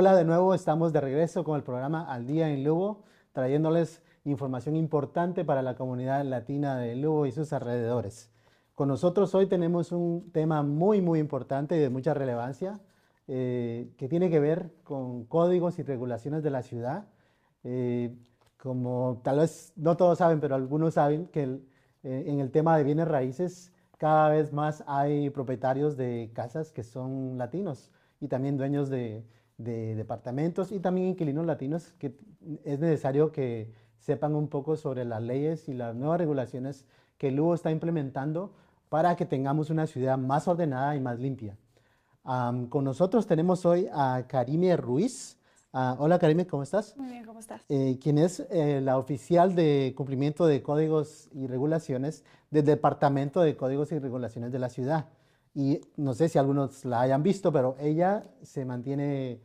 Hola de nuevo, estamos de regreso con el programa Al Día en Lugo, trayéndoles información importante para la comunidad latina de Lugo y sus alrededores. Con nosotros hoy tenemos un tema muy, muy importante y de mucha relevancia, eh, que tiene que ver con códigos y regulaciones de la ciudad. Eh, como tal vez no todos saben, pero algunos saben que eh, en el tema de bienes raíces cada vez más hay propietarios de casas que son latinos y también dueños de, de departamentos y también inquilinos latinos, que es necesario que sepan un poco sobre las leyes y las nuevas regulaciones que Lugo está implementando para que tengamos una ciudad más ordenada y más limpia. con nosotros tenemos hoy a Karime Ruiz. Ah, hola Karime, ¿cómo estás? Muy bien, ¿cómo estás? Eh, quien es eh, la oficial de cumplimiento de códigos y regulaciones del Departamento de Códigos y Regulaciones de la Ciudad. Y no sé si algunos la hayan visto, pero ella se mantiene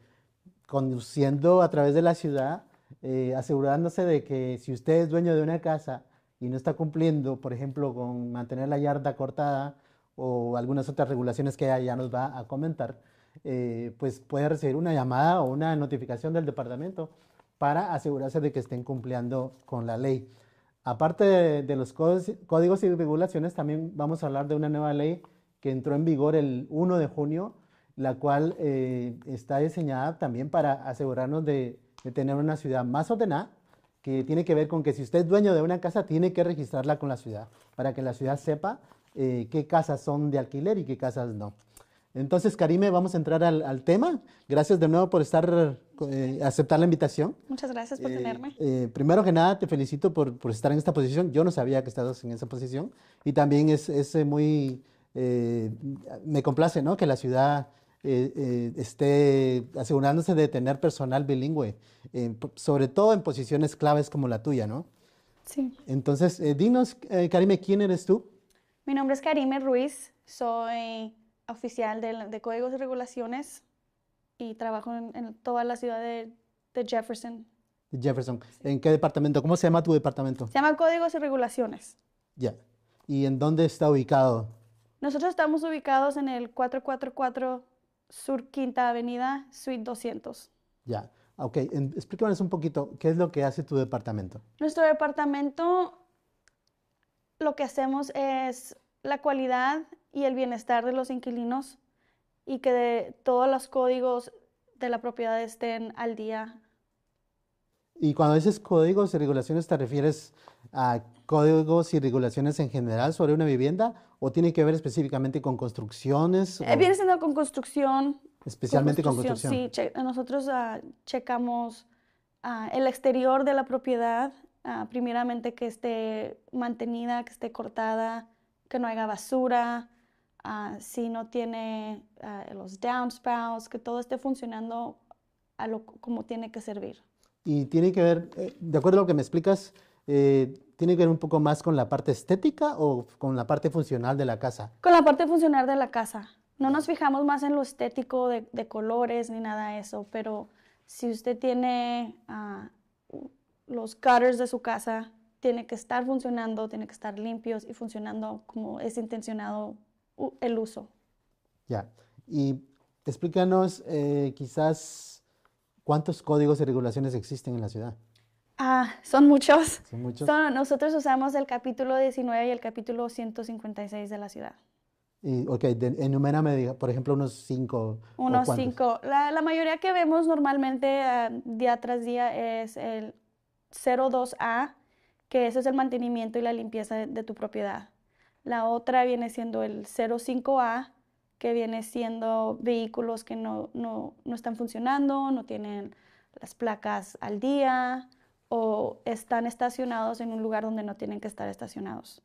conduciendo a través de la ciudad, eh, asegurándose de que si usted es dueño de una casa y no está cumpliendo, por ejemplo, con mantener la yarda cortada o algunas otras regulaciones que ya nos va a comentar, eh, pues puede recibir una llamada o una notificación del departamento para asegurarse de que estén cumpliendo con la ley. Aparte de los códigos y regulaciones, también vamos a hablar de una nueva ley que entró en vigor el 1 de junio la cual eh, está diseñada también para asegurarnos de, tener una ciudad más ordenada, que tiene que ver con que si usted es dueño de una casa, tiene que registrarla con la ciudad, para que la ciudad sepa eh, qué casas son de alquiler y qué casas no. Entonces, Karime, vamos a entrar al, tema. Gracias de nuevo por estar, eh, aceptar la invitación. Muchas gracias por tenerme. primero que nada, te felicito por, estar en esta posición. Yo no sabía que estabas en esa posición. Y también es, muy, me complace, ¿no? Que la ciudad eh, eh, esté asegurándose de tener personal bilingüe, sobre todo en posiciones claves como la tuya, ¿no? Sí. Entonces, eh, dinos, Karime, ¿quién eres tú? Mi nombre es Karime Ruiz, soy oficial de, Códigos y Regulaciones y trabajo en, toda la ciudad de, Jefferson. Jefferson. ¿En qué departamento? ¿Cómo se llama tu departamento? Se llama Códigos y Regulaciones. Ya. ¿Y en dónde está ubicado? Nosotros estamos ubicados en el 444 Sur Quinta Avenida, Suite 200. Ya, ok. explícanos un poquito, ¿qué es lo que hace tu departamento? Nuestro departamento, lo que hacemos es la cualidad y el bienestar de los inquilinos y que todos los códigos de la propiedad estén al día y cuando dices códigos y regulaciones, ¿te refieres a códigos y regulaciones en general sobre una vivienda o tiene que ver específicamente con construcciones? Eh, viene siendo con construcción. Especialmente con construcción. Sí, nosotros ah, checamos ah, el exterior de la propiedad, ah, primeramente que esté mantenida, que esté cortada, que no haya basura, si no tiene los downspouts, que todo esté funcionando a como tiene que servir y tiene que ver, eh, de acuerdo a lo que me explicas, eh, tiene que ver un poco más con la parte estética o con la parte funcional de la casa. Con la parte funcional de la casa. No nos fijamos más en lo estético de, colores ni nada de eso, pero si usted tiene ah, los cutters de su casa, tiene que estar funcionando, tiene que estar limpios y funcionando como es intencionado el uso. Ya, y explícanos eh, quizás ¿Cuántos códigos y regulaciones existen en la ciudad? Ah, son muchos. Son muchos. nosotros usamos el capítulo 19 y el capítulo 156 de la ciudad. Y, ok, de, enumérame, por ejemplo, unos cinco. Unos cinco. La, mayoría que vemos normalmente ah, día tras día es el 02A, que eso es el mantenimiento y la limpieza de tu propiedad. La otra viene siendo el 05A, que viene siendo vehículos que no, no, no están funcionando, no tienen las placas al día o están estacionados en un lugar donde no tienen que estar estacionados.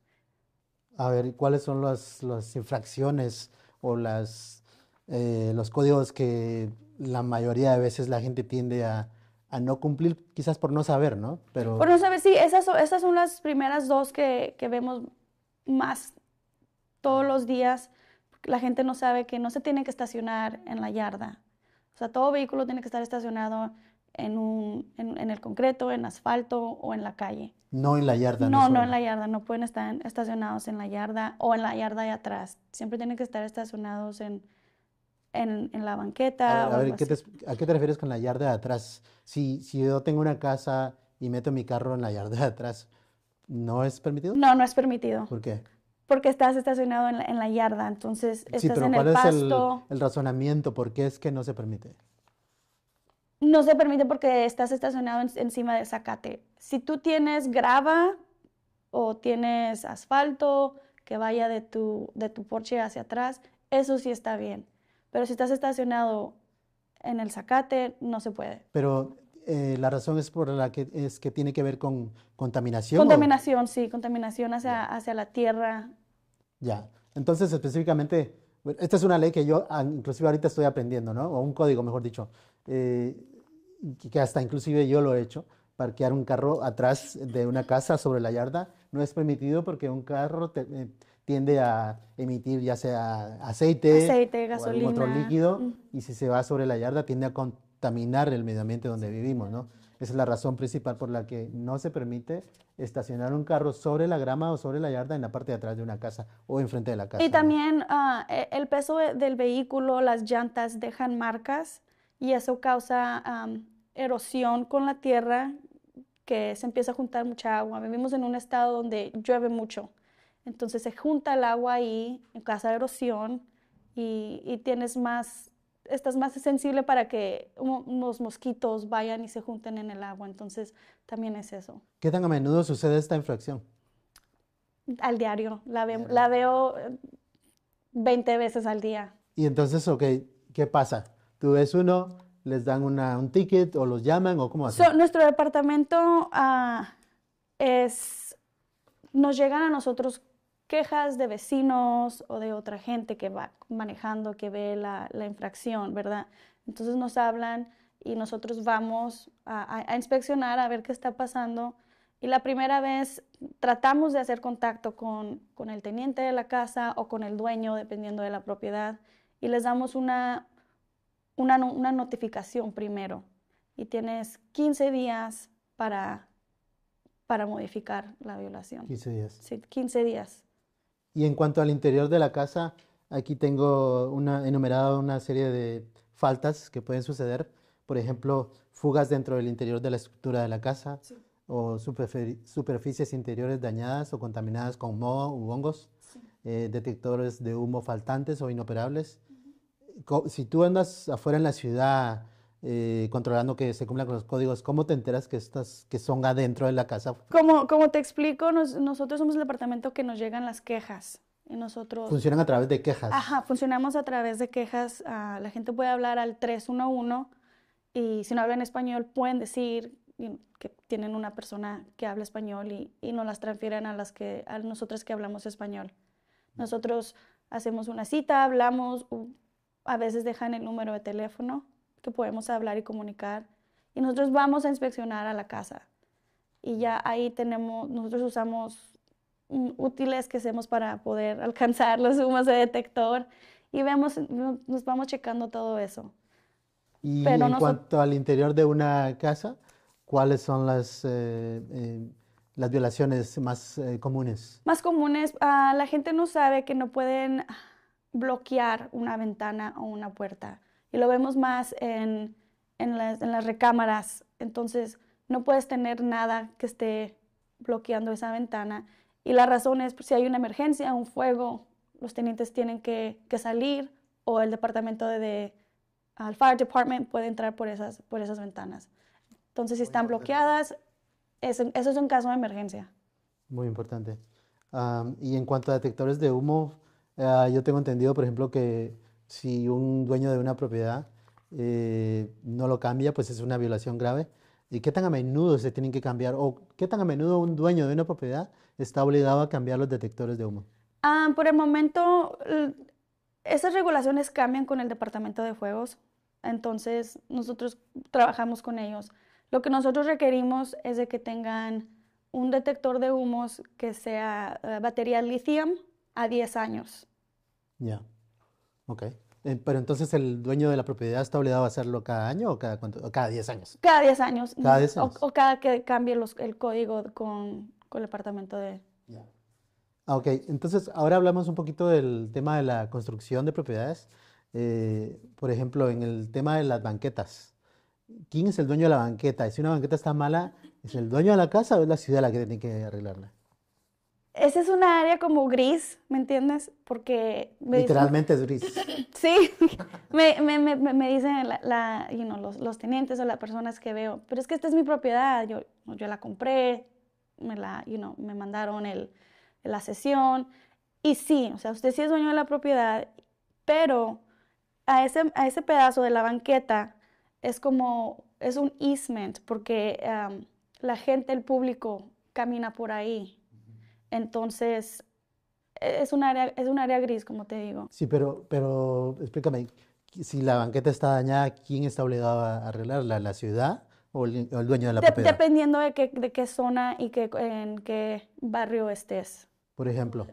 A ver, ¿cuáles son las, las infracciones o las, eh, los códigos que la mayoría de veces la gente tiende a, a no cumplir, quizás por no saber, ¿no? Pero... Por no saber, sí, esas, son las primeras dos que, que vemos más todos ah. los días la gente no sabe que no se tiene que estacionar en la yarda. O sea, todo vehículo tiene que estar estacionado en, un, en, el concreto, en asfalto o en la calle. No en la yarda. No, no, en la yarda. No pueden estar estacionados en la yarda o en la yarda de atrás. Siempre tienen que estar estacionados en, en, la banqueta. A, ver, ¿qué ¿a qué te refieres con la yarda de atrás? Si, si yo tengo una casa y meto mi carro en la yarda de atrás, ¿no es permitido? No, no es permitido. ¿Por qué? porque estás estacionado en la, yarda, entonces estás pero ¿cuál el Es el, razonamiento? ¿Por qué es que no se permite? No se permite porque estás estacionado encima de zacate. Si tú tienes grava o tienes asfalto que vaya de tu, de tu porche hacia atrás, eso sí está bien. Pero si estás estacionado en el zacate, no se puede. Pero eh, la razón es por la que es que tiene que ver con contaminación. Contaminación, sí, contaminación hacia, hacia la tierra, ya. Entonces, específicamente, esta es una ley que yo ah, inclusive ahorita estoy aprendiendo, ¿no? O un código, mejor dicho, eh, que hasta inclusive yo lo he hecho. Parquear un carro atrás de una casa sobre la yarda no es permitido porque un carro eh, tiende a emitir ya sea aceite, gasolina, otro líquido, y si se va sobre la yarda tiende a contaminar el medio ambiente donde vivimos, ¿no? Esa es la razón principal por la que no se permite estacionar un carro sobre la grama o sobre la yarda en la parte de atrás de una casa o enfrente de la casa. Y también ah, e, el peso del vehículo, las llantas dejan marcas y eso causa erosión con la tierra, que se empieza a juntar mucha agua. Vivimos en un estado donde llueve mucho, entonces se junta el agua ahí, de erosión y, y tienes más estás más sensible para que unos mosquitos vayan y se junten en el agua. Entonces, también es eso. ¿Qué tan a menudo sucede esta infracción? Al diario. La, veo 20 eh, veces al día. Y entonces, ok, ¿qué pasa? Tú ves uno, les dan un ticket o los llaman o cómo hacen? nuestro departamento ah, es, nos llegan a nosotros quejas de vecinos o de otra gente que va manejando, que ve la, infracción, ¿verdad? Entonces nos hablan y nosotros vamos a, inspeccionar a ver qué está pasando. Y la primera vez tratamos de hacer contacto con, el teniente de la casa o con el dueño, dependiendo de la propiedad, y les damos una, una, notificación primero. Y tienes 15 días para para modificar la violación. 15 días. Sí, 15 días. Y en cuanto al interior de la casa, aquí tengo una, enumerada una serie de faltas que pueden suceder. Por ejemplo, fugas dentro del interior de la estructura de la casa o superficies interiores dañadas o contaminadas con moho u hongos, eh, detectores de humo faltantes o inoperables. Si tú andas afuera en la ciudad eh, controlando que se cumplan con los códigos, ¿cómo te enteras que, estas, que son adentro de la casa? Como, te explico, nosotros somos el departamento que nos llegan las quejas. Y nosotros... Funcionan a través de quejas. Ajá, funcionamos a través de quejas. la gente puede hablar al 311 y si no hablan español pueden decir que tienen una persona que habla español y, y nos las transfieren a las que a nosotros que hablamos español. Nosotros hacemos una cita, hablamos, a veces dejan el número de teléfono que podemos hablar y comunicar. Y nosotros vamos a inspeccionar a la casa. Y ya ahí tenemos, nosotros usamos mm, útiles que hacemos para poder alcanzar las sumas de detector y vemos, nos vamos checando todo eso. Y en cuanto al interior de una casa, ¿cuáles son las, eh, eh, las violaciones más eh, comunes? Más comunes, ah, la gente no sabe que no pueden bloquear una ventana o una puerta y lo vemos más en, en, las, en las recámaras. Entonces no puedes tener nada que esté bloqueando esa ventana. Y la razón es, pues, si hay una emergencia, un fuego, los tenientes tienen que, que salir o el departamento de, al fire department puede entrar por esas, por esas ventanas. Entonces, si están bloqueadas, eso, es un caso de emergencia. Muy importante. y en cuanto a detectores de humo, ah, yo tengo entendido, por ejemplo, que si un dueño de una propiedad eh, no lo cambia, pues es una violación grave. ¿Y qué tan a menudo se tienen que cambiar? ¿O qué tan a menudo un dueño de una propiedad está obligado a cambiar los detectores de humo? Ah, por el momento, esas regulaciones cambian con el Departamento de Fuegos. Entonces, nosotros trabajamos con ellos. Lo que nosotros requerimos es de que tengan un detector de humos que sea eh, batería lithium a 10 años. Ya. Ok. Eh, pero entonces el dueño de la propiedad está obligado a hacerlo cada año o cada, cuánto, cada 10 años. Cada 10 años. O, cada que cambie el código con, con, el departamento de... Ya. Ah, ok, entonces ahora hablamos un poquito del tema de la construcción de propiedades. Eh, por ejemplo, en el tema de las banquetas. ¿Quién es el dueño de la banqueta? si una banqueta está mala, ¿es el dueño de la casa o es la ciudad la que tiene que arreglarla? esa es una área como gris, ¿me entiendes? Porque... Literalmente es gris. sí, me, dicen los, tenientes o las personas que veo, pero es que esta es mi propiedad, yo, yo la compré, me, la, me mandaron la sesión, y sí, o sea, usted sí es dueño de la propiedad, pero a ese, a ese pedazo de la banqueta es como, es un easement, porque la gente, el público camina por ahí entonces, e-, es un área, es un área gris, como te digo. Sí, pero, pero explícame, si la banqueta está dañada, ¿quién está obligado a arreglarla? ¿La ciudad o el, dueño de la propiedad? Dependiendo de qué, de qué zona y qué, en qué barrio estés. Por ejemplo,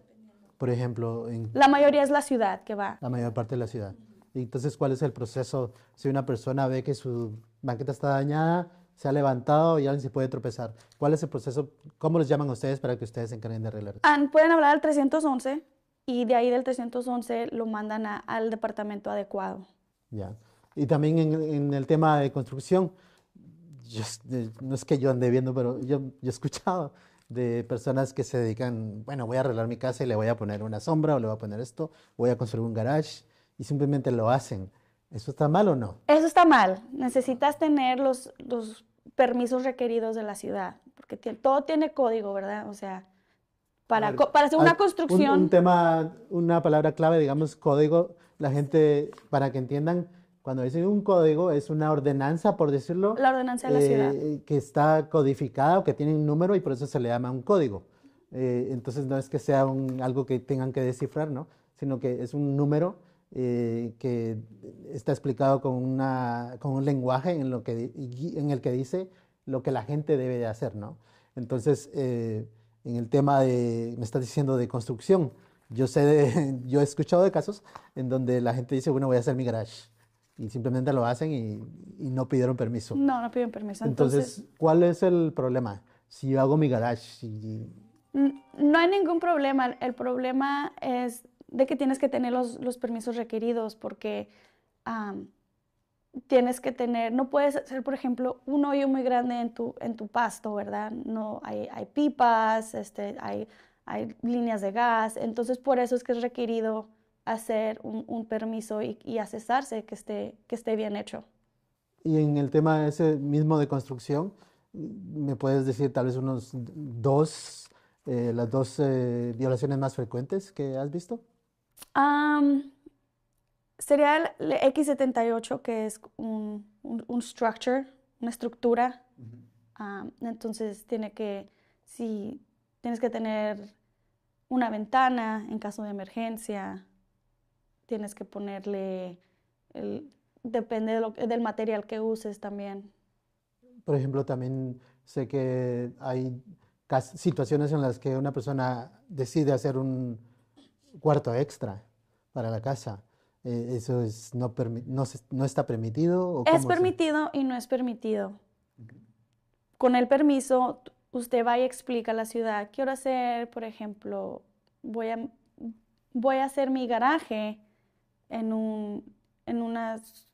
por ejemplo... En, la mayoría es la ciudad que va. La mayor parte de la ciudad. Entonces, ¿cuál es el proceso si una persona ve que su banqueta está dañada? se ha levantado y alguien se puede tropezar. ¿Cuál es el proceso? ¿Cómo los llaman a ustedes para que ustedes se encarguen de arreglar? Ah, pueden hablar al 311 y de ahí del 311 lo mandan al departamento adecuado. Ya. Y también en, el tema de construcción, eh, no es que yo ande viendo, pero yo, yo he escuchado de personas que se dedican, bueno, voy a arreglar mi casa y le voy a poner una sombra o le voy a poner esto, voy a construir un garage y simplemente lo hacen ¿Eso está mal o no? Eso está mal. Necesitas tener los, los permisos requeridos de la ciudad, porque todo tiene código, ¿verdad? O sea, para, para hacer una construcción... Un, tema, una palabra clave, digamos, código, la gente, para que entiendan, cuando dicen un código, es una ordenanza, por decirlo. La ordenanza de la eh, ciudad. Que está codificada o que tiene un número y por eso se le llama un código. Eh, entonces no es que sea un, algo que tengan que descifrar, ¿no? Sino que es un número eh, que está explicado con, una, con un lenguaje en, lo que, en el que dice lo que la gente debe de hacer, ¿no? Entonces, eh, en el tema de, me estás diciendo, de construcción, yo sé, yo he escuchado de casos en donde la gente dice, bueno, voy a hacer mi garage. Y simplemente lo hacen y, no pidieron permiso. No, no piden permiso. Entonces, ¿cuál es el problema? Si yo hago mi garage, No hay ningún problema. El problema es de que tienes que tener los, los permisos requeridos porque tienes que tener, no puedes hacer, por ejemplo, un hoyo muy grande en tu, en tu pasto, ¿verdad? No, hay, hay pipas, este, hay, hay, líneas de gas, entonces por eso es que es requerido hacer un, un permiso y, y, asesarse que esté, que esté bien hecho. Y en el tema ese mismo de construcción, ¿me puedes decir tal vez unos dos, eh, las dos eh, violaciones más frecuentes que has visto? sería el X78, que es un, structure, una estructura. entonces, tiene que, si tienes que tener una ventana en caso de emergencia, tienes que ponerle, depende del material que uses también. Por ejemplo, también sé que hay situaciones en las que una persona decide hacer un, cuarto extra para la casa. Eh, ¿Eso es no, no, está permitido? es permitido y no es permitido. Con el permiso, usted va y explica a la ciudad, quiero hacer, por ejemplo, voy a, voy a hacer mi garaje en, un, en unas,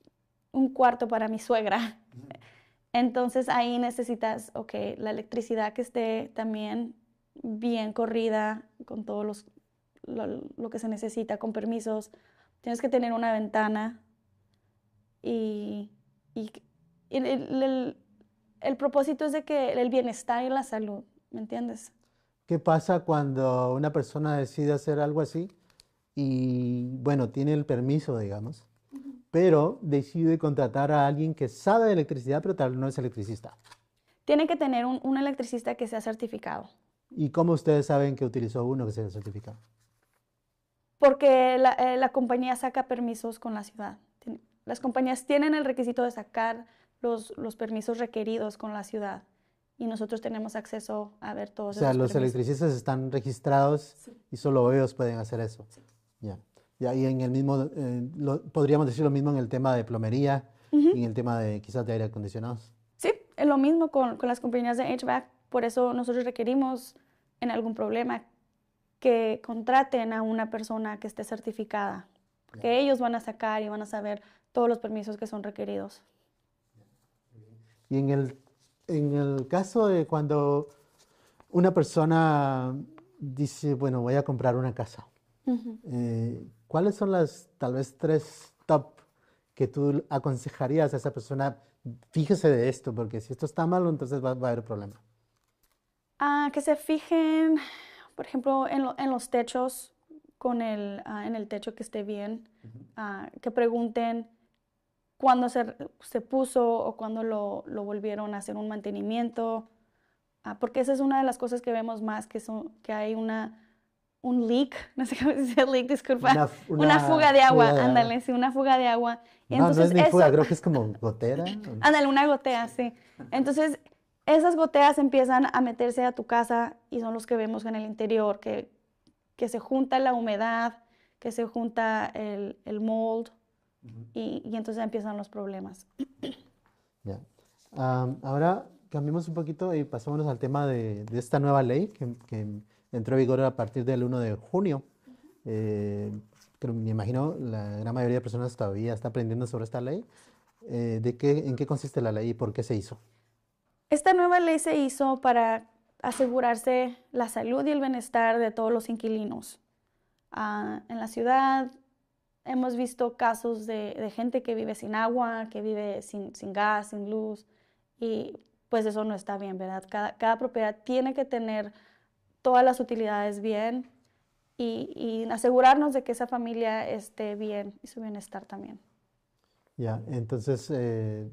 un cuarto para mi suegra. Entonces ahí necesitas, ok, la electricidad que esté también bien corrida, con todos los lo, que se necesita con permisos. Tienes que tener una ventana y, el, propósito es de que el bienestar y la salud, ¿me entiendes? ¿Qué pasa cuando una persona decide hacer algo así y, bueno, tiene el permiso, digamos, pero decide contratar a alguien que sabe de electricidad, pero tal no es electricista? Tiene que tener un, un electricista que sea certificado. ¿Y cómo ustedes saben que utilizó uno que sea certificado? porque eh, la, compañía saca permisos con la ciudad. Las compañías tienen el requisito de sacar los, los permisos requeridos con la ciudad y nosotros tenemos acceso a ver todos. O sea, los electricistas están registrados y solo ellos pueden hacer eso. Sí. Ya. Y ahí en el mismo, eh, podríamos decir lo mismo en el tema de plomería y en el tema de quizás de aire acondicionados. Sí, es lo mismo con, con, las compañías de HVAC. Por eso nosotros requerimos en algún problema que contraten a una persona que esté certificada, que ellos van a sacar y van a saber todos los permisos que son requeridos. Y en el, en el caso de cuando una persona dice, bueno, voy a comprar una casa, eh, ¿cuáles son las tal vez tres top que tú aconsejarías a esa persona? Fíjese de esto, porque si esto está malo, entonces va, a haber problema. Ah, que se fijen por ejemplo, en, los techos, con el, ah, en el techo que esté bien, ah, que pregunten cuándo se, puso o cuándo lo, volvieron a hacer un mantenimiento, ah, porque esa es una de las cosas que vemos más, que, que hay una un leak, no sé cómo se dice leak, disculpa, una, fuga de agua, ándale, sí, una fuga de agua. no, entonces no es ni fuga, creo que es como gotera. ándale, una gotea, sí. Entonces, esas goteas empiezan a meterse a tu casa y son los que vemos en el interior, que, que se junta la humedad, que se junta el, el mold y, entonces empiezan los problemas. Ya. ahora cambiemos un poquito y pasémonos al tema de, esta nueva ley que, entró en vigor a partir del 1 de junio. pero eh, me imagino la gran mayoría de personas todavía está aprendiendo sobre esta ley. Eh, ¿de qué, ¿En qué consiste la ley y por qué se hizo? Esta nueva ley se hizo para asegurarse la salud y el bienestar de todos los inquilinos. Ah, en la ciudad hemos visto casos de, gente que vive sin agua, que vive sin, gas, sin luz, y pues eso no está bien, ¿verdad? Cada, propiedad tiene que tener todas las utilidades bien y, asegurarnos de que esa familia esté bien y su bienestar también. Ya, entonces eh,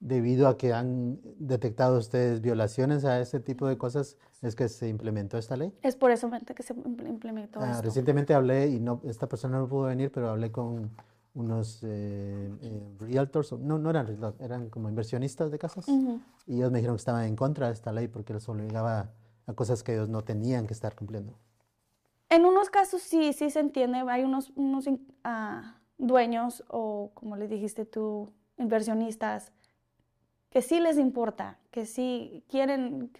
debido a que han detectado ustedes violaciones a ese tipo de cosas, es que se implementó esta ley. Es por eso que se implementó. Ah, esto. Recientemente hablé y no, esta persona no pudo venir, pero hablé con unos eh, eh, realtors, no, no eran realtors, eran como inversionistas de casas, y ellos me dijeron que estaban en contra de esta ley porque les obligaba a cosas que ellos no tenían que estar cumpliendo. En unos casos sí, sí se entiende, hay unos, unos ah, dueños o como le dijiste tú, inversionistas que sí les importa, que sí quieren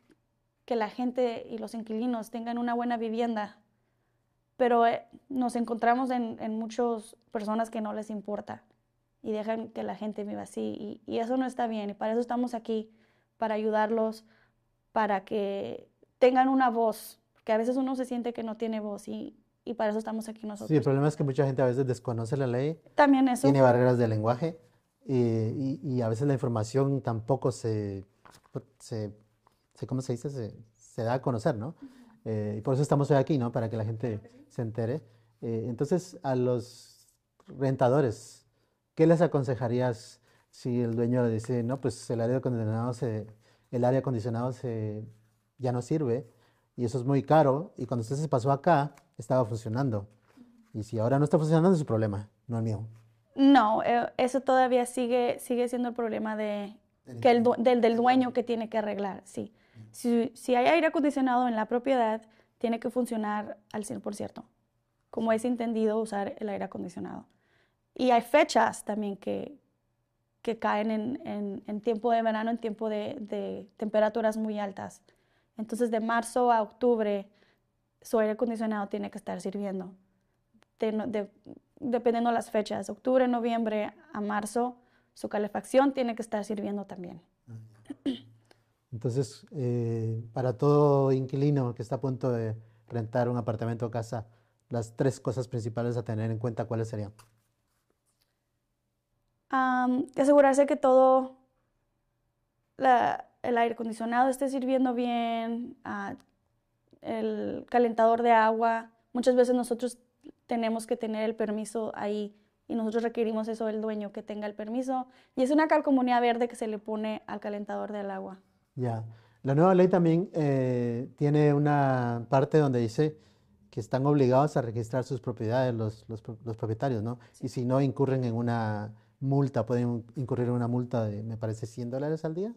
que la gente y los inquilinos tengan una buena vivienda, pero eh, nos encontramos en, muchas personas que no les importa y dejan que la gente viva así y, eso no está bien y para eso estamos aquí, para ayudarlos, para que tengan una voz, que a veces uno se siente que no tiene voz y, para eso estamos aquí nosotros. Sí, el problema es que mucha gente a veces desconoce la ley. También Tiene barreras de lenguaje. Eh, y, a veces la información tampoco se, se, ¿cómo se dice? Se, da a conocer, ¿no? Eh, y por eso estamos hoy aquí, ¿no? Para que la gente se entere. Eh, entonces, a los rentadores, ¿qué les aconsejarías si el dueño le dice, no, pues el área acondicionado se, el área acondicionado se, ya no sirve y eso es muy caro y cuando usted se pasó acá estaba funcionando y si ahora no está funcionando es su problema, no el mío. No, eh, eso todavía sigue, sigue siendo el problema de, el, del, dueño que tiene que arreglar, sí. Si, si, hay aire acondicionado en la propiedad, tiene que funcionar al 100%, como es entendido usar el aire acondicionado. Y hay fechas también que, que caen en, en, tiempo de verano, en tiempo de, temperaturas muy altas. Entonces, de marzo a octubre, su aire acondicionado tiene que estar sirviendo. de, dependiendo las fechas, octubre, noviembre a marzo, su calefacción tiene que estar sirviendo también. Entonces, eh, para todo inquilino que está a punto de rentar un apartamento o casa, las tres cosas principales a tener en cuenta, ¿cuáles serían? asegurarse que todo el aire acondicionado esté sirviendo bien, ah, el calentador de agua. Muchas veces nosotros tenemos que tener el permiso ahí y nosotros requerimos eso del dueño, que tenga el permiso. Y es una calcomanía verde que se le pone al calentador del agua. Ya. La nueva ley también eh, tiene una parte donde dice que están obligados a registrar sus propiedades los, los, propietarios, ¿no? Y si no incurren en una multa, pueden incurrir en una multa de, me parece, 100 dólares al día.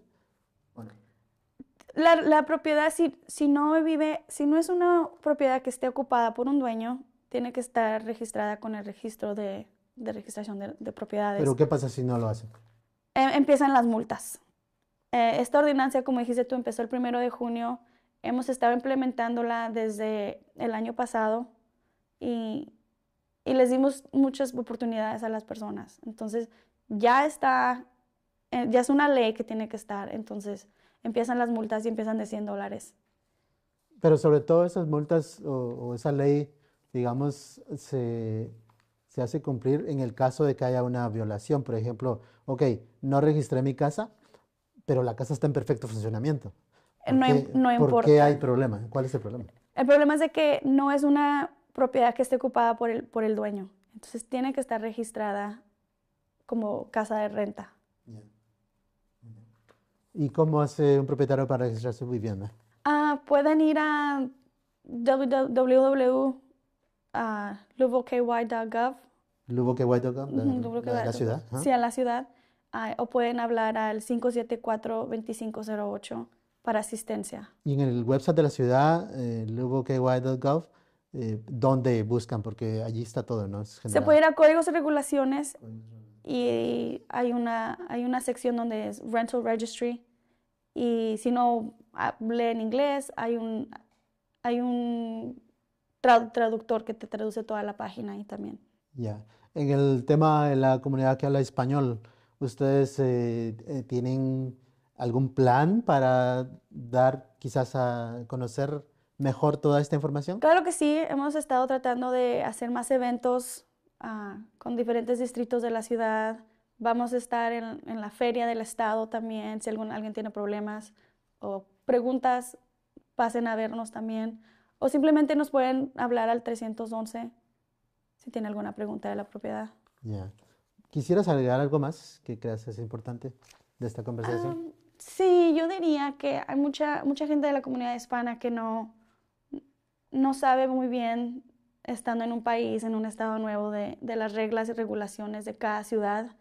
La, la, propiedad, si, si, no vive, si no es una propiedad que esté ocupada por un dueño, tiene que estar registrada con el registro de, de registración de, propiedades. Pero ¿qué pasa si no lo hacen? Em, empiezan las multas. Eh, esta ordenancia, como dijiste tú, empezó el primero de junio. Hemos estado implementándola desde el año pasado y, les dimos muchas oportunidades a las personas. Entonces, ya está, eh, ya es una ley que tiene que estar. Entonces, empiezan las multas y empiezan de 100 dólares. Pero sobre todo esas multas o esa ley digamos, se, hace cumplir en el caso de que haya una violación. Por ejemplo, ok, no registré mi casa, pero la casa está en perfecto funcionamiento. No, importa. ¿Por qué hay problema? ¿Cuál es el problema? El problema es de que no es una propiedad que esté ocupada por el, por el dueño. Entonces tiene que estar registrada como casa de renta. ¿Y cómo hace un propietario para registrar su vivienda? Ah, pueden ir a www a luvoky.gov luvoky.gov la, la, ciudad. Sí, a la ciudad. Ah, o pueden hablar al 574-2508 para asistencia. Y en el website de la ciudad, eh, luvoky.gov eh, ¿dónde buscan? Porque allí está todo, ¿no? Se puede ir a códigos y regulaciones y hay una, hay una sección donde es Rental Registry. Y si no ah, en inglés, hay un, hay un traductor que te traduce toda la página ahí también. Ya. En el tema de la comunidad que habla español, ¿ustedes eh, eh, tienen algún plan para dar quizás a conocer mejor toda esta información? Claro que sí, hemos estado tratando de hacer más eventos ah, con diferentes distritos de la ciudad. Vamos a estar en, en la feria del estado también, si algún, alguien tiene problemas o preguntas, pasen a vernos también. O simplemente nos pueden hablar al 311 si tiene alguna pregunta de la propiedad. Ya. ¿Quisieras agregar algo más que creas es importante de esta conversación? Ah, sí, yo diría que hay mucha, mucha gente de la comunidad hispana que no, no sabe muy bien, estando en un país, en un estado nuevo, de, de las reglas y regulaciones de cada ciudad.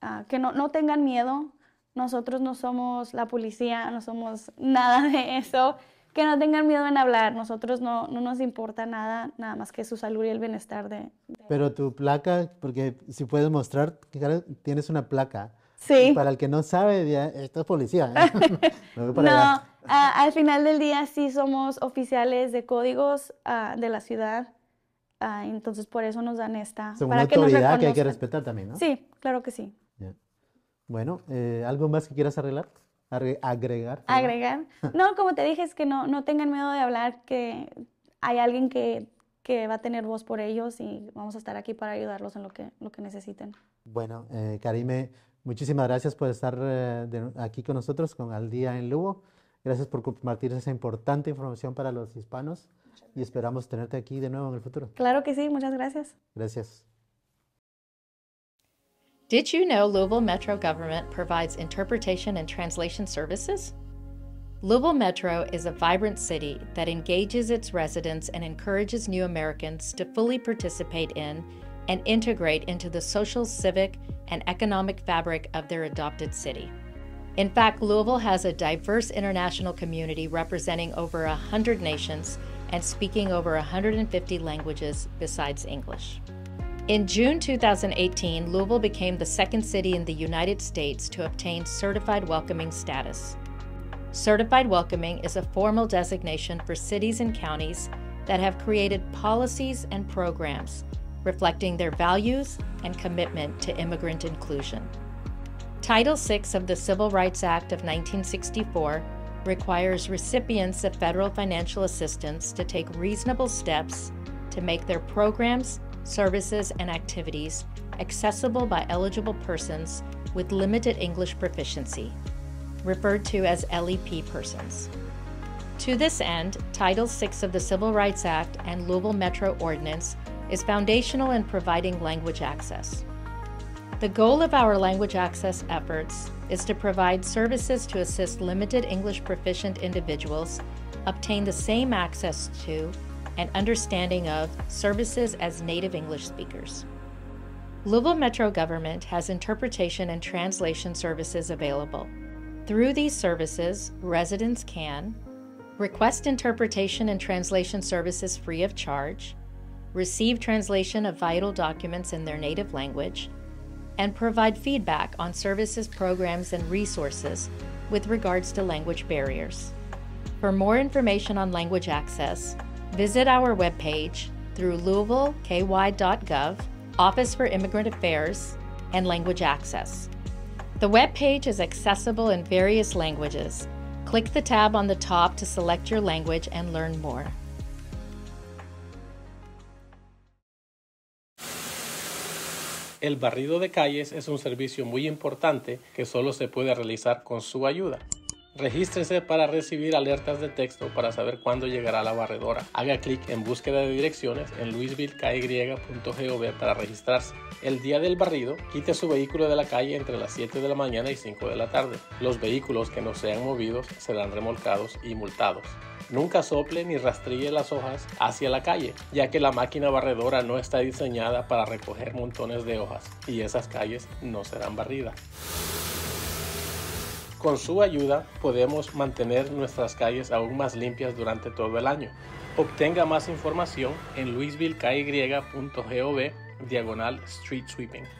Ah, que no, no tengan miedo. Nosotros no somos la policía, no somos nada de eso que no tengan miedo en hablar. Nosotros no, no nos importa nada, nada más que su salud y el bienestar de, Pero tu placa, porque si puedes mostrar, tienes una placa. Sí. para el que no sabe, esto es policía. ¿eh? no, al final del día sí somos oficiales de códigos ah, de la ciudad. Ah, entonces por eso nos dan esta. Es una autoridad que, que, hay que respetar también, ¿no? Sí, claro que sí. Bueno, eh, ¿algo más que quieras arreglar? agregar. Agregar. No, como te dije, es que no, no tengan miedo de hablar, que hay alguien que, que, va a tener voz por ellos y vamos a estar aquí para ayudarlos en lo que, lo que necesiten. Bueno, eh, Karime, muchísimas gracias por estar eh, aquí con nosotros, con Al Día en Lugo. Gracias por compartir esa importante información para los hispanos y esperamos tenerte aquí de nuevo en el futuro. Claro que sí, muchas gracias. Gracias. Did you know Louisville Metro government provides interpretation and translation services? Louisville Metro is a vibrant city that engages its residents and encourages new Americans to fully participate in and integrate into the social, civic, and economic fabric of their adopted city. In fact, Louisville has a diverse international community representing over 100 nations and speaking over 150 languages besides English. In June 2018, Louisville became the second city in the United States to obtain Certified Welcoming status. Certified Welcoming is a formal designation for cities and counties that have created policies and programs reflecting their values and commitment to immigrant inclusion. Title VI of the Civil Rights Act of 1964 requires recipients of federal financial assistance to take reasonable steps to make their programs services, and activities accessible by eligible persons with limited English proficiency, referred to as LEP persons. To this end, Title VI of the Civil Rights Act and Louisville Metro Ordinance is foundational in providing language access. The goal of our language access efforts is to provide services to assist limited English proficient individuals obtain the same access to and understanding of services as native English speakers. Louisville Metro Government has interpretation and translation services available. Through these services, residents can request interpretation and translation services free of charge, receive translation of vital documents in their native language, and provide feedback on services, programs, and resources with regards to language barriers. For more information on language access, Visit our webpage through louisvilleky.gov, Office for Immigrant Affairs, and Language Access. The webpage is accessible in various languages. Click the tab on the top to select your language and learn more. El barrido de calles es un servicio muy importante que solo se puede realizar con su ayuda. Regístrese para recibir alertas de texto para saber cuándo llegará la barredora. Haga clic en búsqueda de direcciones en louisvilleky.gov para registrarse. El día del barrido, quite su vehículo de la calle entre las 7 de la mañana y 5 de la tarde. Los vehículos que no sean movidos serán remolcados y multados. Nunca sople ni rastrille las hojas hacia la calle, ya que la máquina barredora no está diseñada para recoger montones de hojas y esas calles no serán barridas. Con su ayuda podemos mantener nuestras calles aún más limpias durante todo el año. Obtenga más información en louisvillekygov diagonal street sweeping.